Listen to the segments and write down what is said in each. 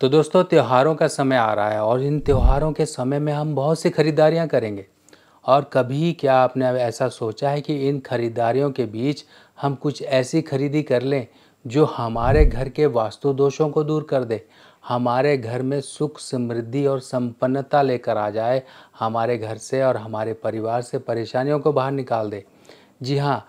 तो दोस्तों त्योहारों का समय आ रहा है और इन त्योहारों के समय में हम बहुत सी खरीदारियाँ करेंगे और कभी क्या आपने ऐसा सोचा है कि इन खरीदारियों के बीच हम कुछ ऐसी खरीदी कर लें जो हमारे घर के वास्तु दोषों को दूर कर दे हमारे घर में सुख समृद्धि और संपन्नता लेकर आ जाए हमारे घर से और हमारे परिवार से परेशानियों को बाहर निकाल दे जी हाँ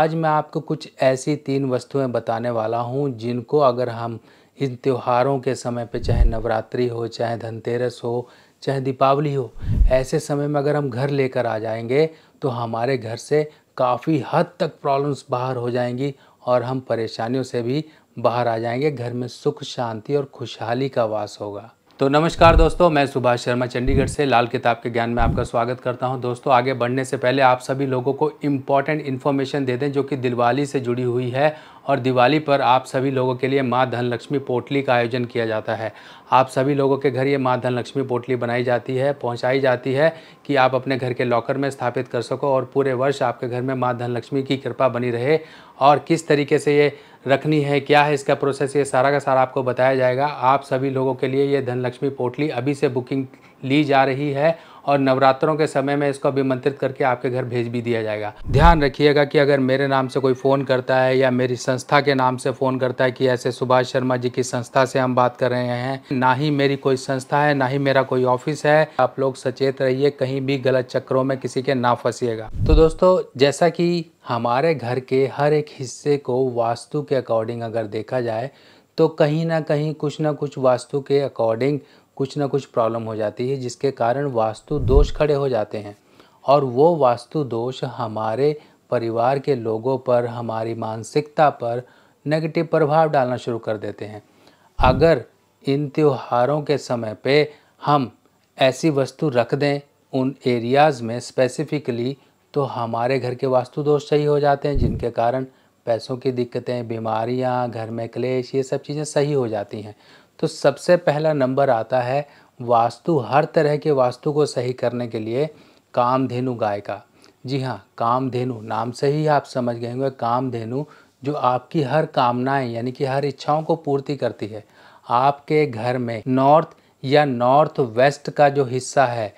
आज मैं आपको कुछ ऐसी तीन वस्तुएं बताने वाला हूँ जिनको अगर हम इन त्योहारों के समय पे चाहे नवरात्रि हो चाहे धनतेरस हो चाहे दीपावली हो ऐसे समय में अगर हम घर लेकर आ जाएंगे तो हमारे घर से काफ़ी हद तक प्रॉब्लम्स बाहर हो जाएंगी और हम परेशानियों से भी बाहर आ जाएंगे घर में सुख शांति और खुशहाली का वास होगा तो नमस्कार दोस्तों मैं सुभाष शर्मा चंडीगढ़ से लाल किताब के ज्ञान में आपका स्वागत करता हूं दोस्तों आगे बढ़ने से पहले आप सभी लोगों को इम्पॉर्टेंट इन्फॉर्मेशन दे दें जो कि दिलवाली से जुड़ी हुई है और दिवाली पर आप सभी लोगों के लिए माँ धनलक्ष्मी पोटली का आयोजन किया जाता है आप सभी लोगों के घर ये माँ धनलक्ष्मी पोटली बनाई जाती है पहुँचाई जाती है कि आप अपने घर के लॉकर में स्थापित कर सको और पूरे वर्ष आपके घर में माँ धनलक्ष्मी की कृपा बनी रहे और किस तरीके से ये रखनी है क्या है इसका प्रोसेस ये सारा का सारा आपको बताया जाएगा आप सभी लोगों के लिए ये धनलक्ष्मी पोटली अभी से बुकिंग ली जा रही है और नवरात्रों के समय में इसको अभिमंत्रित करके आपके घर भेज भी दिया जाएगा ध्यान रखिएगा कि अगर मेरे नाम से कोई फ़ोन करता है या मेरी संस्था के नाम से फ़ोन करता है कि ऐसे सुभाष शर्मा जी की संस्था से हम बात कर रहे हैं ना ही मेरी कोई संस्था है ना ही मेरा कोई ऑफिस है आप लोग सचेत रहिए कहीं भी गलत चक्रों में किसी के ना फंसीगा तो दोस्तों जैसा कि हमारे घर के हर एक हिस्से को वास्तु के अकॉर्डिंग अगर देखा जाए तो कहीं ना कहीं कुछ ना कुछ वास्तु के अकॉर्डिंग कुछ ना कुछ प्रॉब्लम हो जाती है जिसके कारण वास्तु दोष खड़े हो जाते हैं और वो वास्तु दोष हमारे परिवार के लोगों पर हमारी मानसिकता पर नेगेटिव प्रभाव डालना शुरू कर देते हैं अगर इन त्योहारों के समय पे हम ऐसी वस्तु रख दें उन एरियाज़ में स्पेसिफिकली तो हमारे घर के वास्तु दोष सही हो जाते हैं जिनके कारण पैसों की दिक्कतें बीमारियां घर में क्लेश ये सब चीज़ें सही हो जाती हैं तो सबसे पहला नंबर आता है वास्तु हर तरह के वास्तु को सही करने के लिए कामधेनु गाय का जी हाँ कामधेनु नाम से ही आप समझ गए होंगे कामधेनु जो आपकी हर कामनाएं यानी कि हर इच्छाओं को पूर्ति करती है आपके घर में नॉर्थ या नॉर्थ वेस्ट का जो हिस्सा है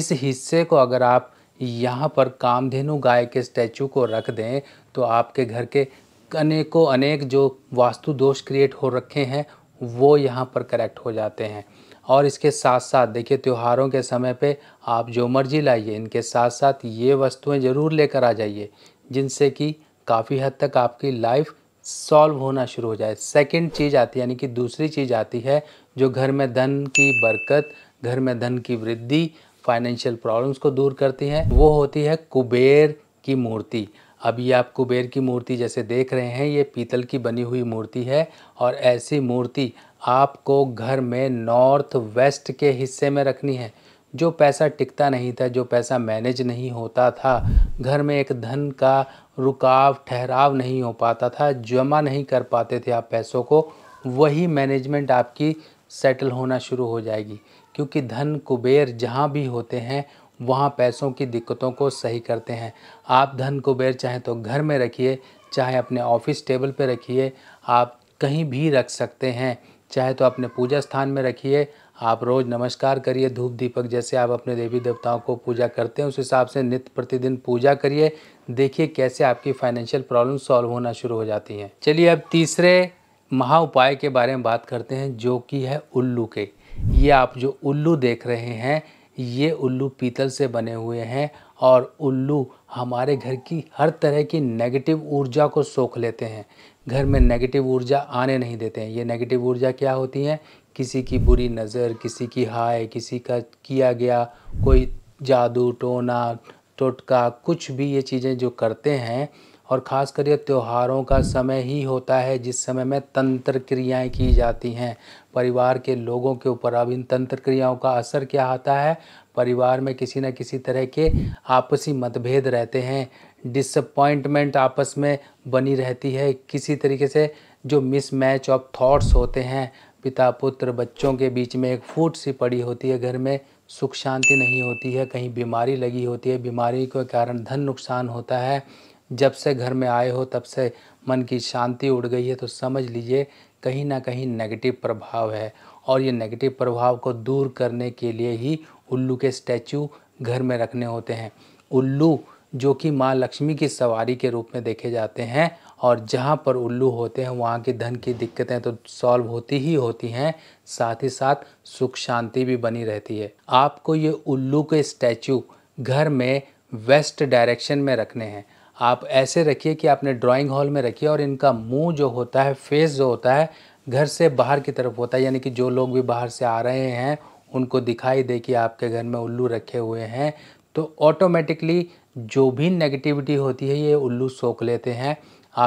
इस हिस्से को अगर आप यहाँ पर कामधेनु गाय के स्टैचू को रख दें तो आपके घर के अनेकों अनेक जो वास्तु दोष क्रिएट हो रखे हैं वो यहाँ पर करेक्ट हो जाते हैं और इसके साथ साथ देखिए त्योहारों के समय पे आप जो मर्जी लाइए इनके साथ साथ ये वस्तुएं ज़रूर लेकर आ जाइए जिनसे कि काफ़ी हद तक आपकी लाइफ सॉल्व होना शुरू हो जाए सेकंड चीज़ आती है यानी कि दूसरी चीज़ आती है जो घर में धन की बरकत घर में धन की वृद्धि फाइनेंशियल प्रॉब्लम्स को दूर करती है वो होती है कुबेर की मूर्ति अब ये आप कुबेर की मूर्ति जैसे देख रहे हैं ये पीतल की बनी हुई मूर्ति है और ऐसी मूर्ति आपको घर में नॉर्थ वेस्ट के हिस्से में रखनी है जो पैसा टिकता नहीं था जो पैसा मैनेज नहीं होता था घर में एक धन का रुकाव ठहराव नहीं हो पाता था जमा नहीं कर पाते थे आप पैसों को वही मैनेजमेंट आपकी सेटल होना शुरू हो जाएगी क्योंकि धन कुबेर जहाँ भी होते हैं वहाँ पैसों की दिक्कतों को सही करते हैं आप धन कुबेर चाहें तो घर में रखिए चाहे अपने ऑफिस टेबल पर रखिए आप कहीं भी रख सकते हैं चाहे तो अपने पूजा स्थान में रखिए आप रोज़ नमस्कार करिए धूप दीपक जैसे आप अपने देवी देवताओं को पूजा करते हैं उस हिसाब से नित्य प्रतिदिन पूजा करिए देखिए कैसे आपकी फाइनेंशियल प्रॉब्लम सॉल्व होना शुरू हो जाती हैं चलिए अब तीसरे महा उपाय के बारे में बात करते हैं जो कि है उल्लू के ये आप जो उल्लू देख रहे हैं ये उल्लू पीतल से बने हुए हैं और उल्लू हमारे घर की हर तरह की नेगेटिव ऊर्जा को सोख लेते हैं घर में नेगेटिव ऊर्जा आने नहीं देते हैं ये नेगेटिव ऊर्जा क्या होती हैं किसी की बुरी नज़र किसी की हाय किसी का किया गया कोई जादू टोना टोटका कुछ भी ये चीज़ें जो करते हैं और ख़ास कर ये त्योहारों का समय ही होता है जिस समय में तंत्र क्रियाएं की जाती हैं परिवार के लोगों के ऊपर अब इन तंत्र क्रियाओं का असर क्या आता है परिवार में किसी न किसी तरह के आपसी मतभेद रहते हैं डिसअपॉइंटमेंट आपस में बनी रहती है किसी तरीके से जो मिसमैच ऑफ थॉट्स होते हैं पिता पुत्र बच्चों के बीच में एक फूट सी पड़ी होती है घर में सुख शांति नहीं होती है कहीं बीमारी लगी होती है बीमारी के कारण धन नुकसान होता है जब से घर में आए हो तब से मन की शांति उड़ गई है तो समझ लीजिए कहीं ना कहीं नेगेटिव प्रभाव है और ये नेगेटिव प्रभाव को दूर करने के लिए ही उल्लू के स्टैचू घर में रखने होते हैं उल्लू जो कि माँ लक्ष्मी की सवारी के रूप में देखे जाते हैं और जहाँ पर उल्लू होते हैं वहाँ की धन की दिक्कतें तो सॉल्व होती ही होती हैं साथ ही साथ सुख शांति भी बनी रहती है आपको ये उल्लू के स्टैचू घर में वेस्ट डायरेक्शन में रखने हैं आप ऐसे रखिए कि आपने ड्राइंग हॉल में रखिए और इनका मुंह जो होता है फेस जो होता है घर से बाहर की तरफ होता है यानी कि जो लोग भी बाहर से आ रहे हैं उनको दिखाई दे कि आपके घर में उल्लू रखे हुए हैं तो ऑटोमेटिकली जो भी नेगेटिविटी होती है ये उल्लू सोख लेते हैं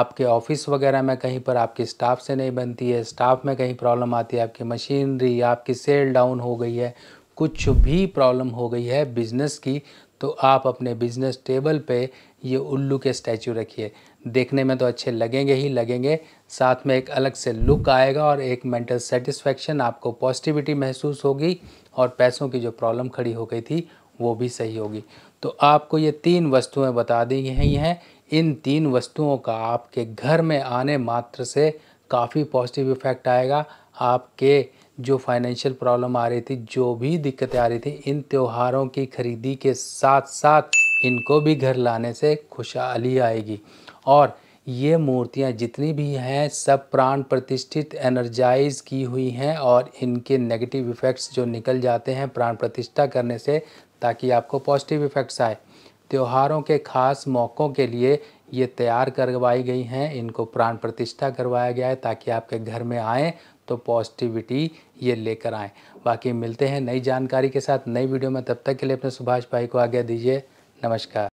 आपके ऑफिस वगैरह में कहीं पर आपके स्टाफ से नहीं बनती है स्टाफ में कहीं प्रॉब्लम आती है आपकी मशीनरी आपकी सेल डाउन हो गई है कुछ भी प्रॉब्लम हो गई है बिज़नेस की तो आप अपने बिजनेस टेबल पे ये उल्लू के स्टैचू रखिए देखने में तो अच्छे लगेंगे ही लगेंगे साथ में एक अलग से लुक आएगा और एक मेंटल सेटिस्फेक्शन आपको पॉजिटिविटी महसूस होगी और पैसों की जो प्रॉब्लम खड़ी हो गई थी वो भी सही होगी तो आपको ये तीन वस्तुएं बता दी गई हैं इन तीन वस्तुओं का आपके घर में आने मात्र से काफ़ी पॉजिटिव इफेक्ट आएगा आपके जो फाइनेंशियल प्रॉब्लम आ रही थी जो भी दिक्कतें आ रही थी इन त्योहारों की खरीदी के साथ साथ इनको भी घर लाने से खुशहाली आएगी और ये मूर्तियाँ जितनी भी हैं सब प्राण प्रतिष्ठित एनर्जाइज की हुई हैं और इनके नेगेटिव इफ़ेक्ट्स जो निकल जाते हैं प्राण प्रतिष्ठा करने से ताकि आपको पॉजिटिव इफ़ेक्ट्स आए त्योहारों के ख़ास मौक़ों के लिए ये तैयार करवाई गई हैं इनको प्राण प्रतिष्ठा करवाया गया है ताकि आपके घर में आएँ तो पॉजिटिविटी ये लेकर आएँ बाकी मिलते हैं नई जानकारी के साथ नई वीडियो में तब तक के लिए अपने सुभाष भाई को आज्ञा दीजिए नमस्कार